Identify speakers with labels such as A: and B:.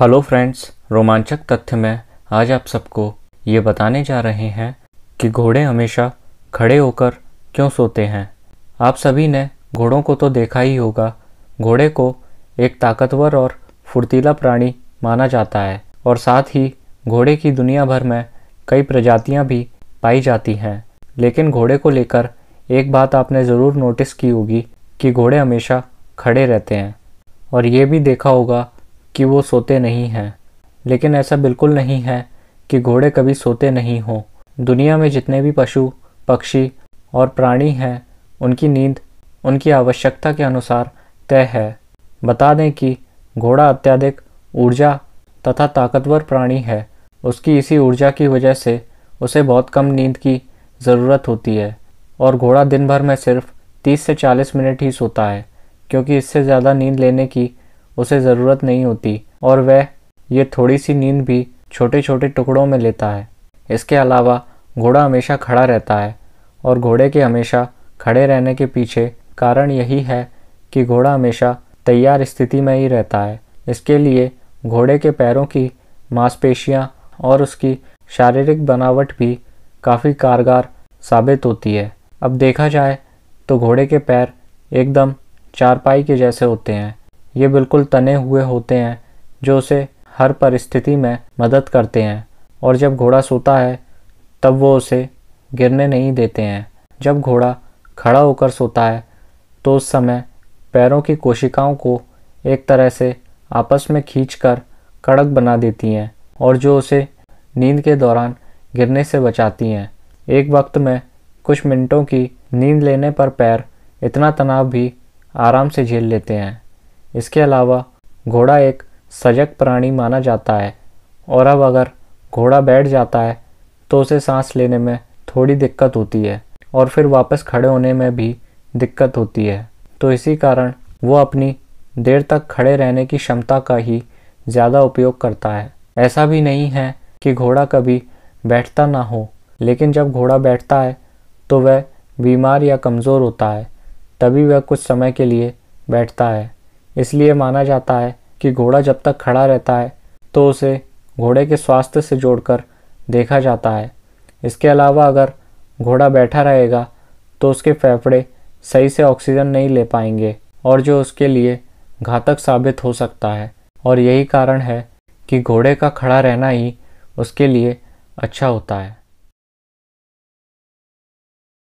A: hello friends रोमांचक तथ्य में आज आप सबको ये बताने जा रहे हैं कि घोड़े हमेशा खड़े होकर क्यों सोते हैं आप सभी ने घोड़ों को तो देखा ही होगा घोड़े को एक ताकतवर और फुर्तीला प्राणी माना जाता है और साथ ही घोड़े की दुनिया भर में कई प्रजातियां भी पाई जाती हैं लेकिन घोड़े को लेकर एक बात आपने ज़रूर नोटिस की होगी कि घोड़े हमेशा खड़े रहते हैं और ये भी देखा होगा कि वो सोते नहीं हैं लेकिन ऐसा बिल्कुल नहीं है कि घोड़े कभी सोते नहीं हों दुनिया में जितने भी पशु पक्षी और प्राणी हैं उनकी नींद उनकी आवश्यकता के अनुसार तय है बता दें कि घोड़ा अत्यधिक ऊर्जा तथा ताकतवर प्राणी है उसकी इसी ऊर्जा की वजह से उसे बहुत कम नींद की ज़रूरत होती है और घोड़ा दिन भर में सिर्फ 30 से 40 मिनट ही सोता है क्योंकि इससे ज़्यादा नींद लेने की उसे ज़रूरत नहीं होती और वह ये थोड़ी सी नींद भी छोटे छोटे टुकड़ों में लेता है इसके अलावा घोड़ा हमेशा खड़ा रहता है और घोड़े के हमेशा खड़े रहने के पीछे कारण यही है कि घोड़ा हमेशा तैयार स्थिति में ही रहता है इसके लिए घोड़े के पैरों की मांसपेशियाँ और उसकी शारीरिक बनावट भी काफ़ी कारगर साबित होती है अब देखा जाए तो घोड़े के पैर एकदम चारपाई के जैसे होते हैं ये बिल्कुल तने हुए होते हैं जो उसे हर परिस्थिति में मदद करते हैं और जब घोड़ा सोता है तब वो उसे गिरने नहीं देते हैं जब घोड़ा खड़ा होकर सोता है तो उस समय पैरों की कोशिकाओं को एक तरह से आपस में खींच कर कड़क बना देती हैं और जो उसे नींद के दौरान गिरने से बचाती हैं एक वक्त में कुछ मिनटों की नींद लेने पर पैर इतना तनाव भी आराम से झेल लेते हैं इसके अलावा घोड़ा एक सजग प्राणी माना जाता है और अब अगर घोड़ा बैठ जाता है तो उसे सांस लेने में थोड़ी दिक्कत होती है और फिर वापस खड़े होने में भी दिक्कत होती है तो इसी कारण वो अपनी देर तक खड़े रहने की क्षमता का ही ज़्यादा उपयोग करता है ऐसा भी नहीं है कि घोड़ा कभी बैठता ना हो लेकिन जब घोड़ा बैठता है तो वह बीमार या कमज़ोर होता है तभी वह कुछ समय के लिए बैठता है इसलिए माना जाता है कि घोड़ा जब तक खड़ा रहता है तो उसे घोड़े के स्वास्थ्य से जोड़कर देखा जाता है इसके अलावा अगर घोड़ा बैठा रहेगा तो उसके फेफड़े सही से ऑक्सीजन नहीं ले पाएंगे और जो उसके लिए घातक साबित हो सकता है और यही कारण है कि घोड़े का खड़ा रहना ही उसके लिए अच्छा होता है